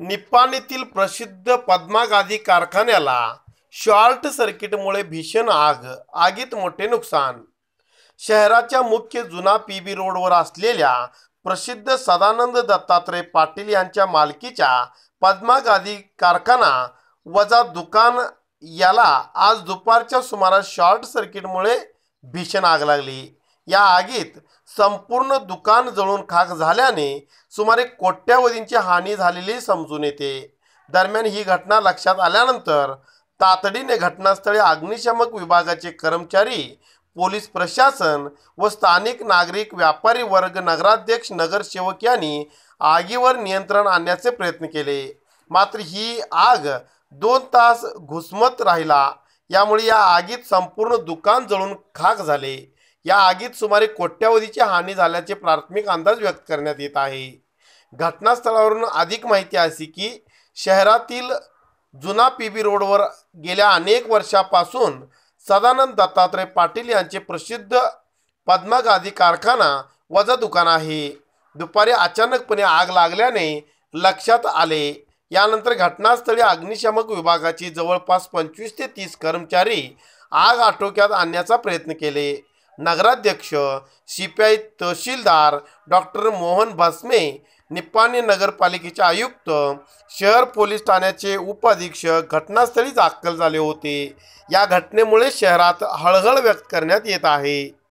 निप्पाणीतील प्रसिद्ध पद्मागादी कारखान्याला शॉर्ट सर्किटमुळे भीषण आग आगीत मोठे नुकसान शहराच्या मुख्य जुना पी बी रोडवर असलेल्या प्रसिद्ध सदानंद दत्तात्रय पाटील यांच्या मालकीच्या गादी कारखाना वजा दुकान याला आज दुपारच्या सुमारास शॉर्ट सर्किटमुळे भीषण आग लागली या आगीत संपूर्ण दुकान जळून खाक झाल्याने सुमारे कोट्यावधींची हानी झालेली समजून येते दरम्यान ही घटना लक्षात आल्यानंतर तातडीने घटनास्थळी अग्निशमक विभागाचे कर्मचारी पोलीस प्रशासन व स्थानिक नागरिक व्यापारी वर्ग नगराध्यक्ष नगरसेवक यांनी आगीवर नियंत्रण आणण्याचे प्रयत्न केले मात्र ही आग दोन तास घुसमत राहिला यामुळे या आगीत संपूर्ण दुकान जळून खाक झाले या आगीत सुमारे कोट्यावधीची हानी झाल्याचे प्राथमिक अंदाज व्यक्त करण्यात येत आहे घटनास्थळावरून अधिक माहिती अशी की शहरातील जुना पी बी रोडवर गेल्या अनेक वर्षापासून सदानंद दत्तात्रय पाटील यांचे प्रसिद्ध पद्मगादी कारखाना वजा दुकान आहे दुपारी अचानकपणे आग लागल्याने लक्षात आले यानंतर घटनास्थळी अग्निशामक विभागाची जवळपास पंचवीस ते तीस कर्मचारी आग आटोक्यात आणण्याचा प्रयत्न केले नगराध्यक्ष सीपीआय तहसीलदार डॉक्टर मोहन भस्मे निप्पाणी नगरपालिकेचे आयुक्त शहर पोलीस ठाण्याचे उपअधीक्षक घटनास्थळी दाखल झाले होते या घटनेमुळे शहरात हळहळ व्यक्त करण्यात येत आहे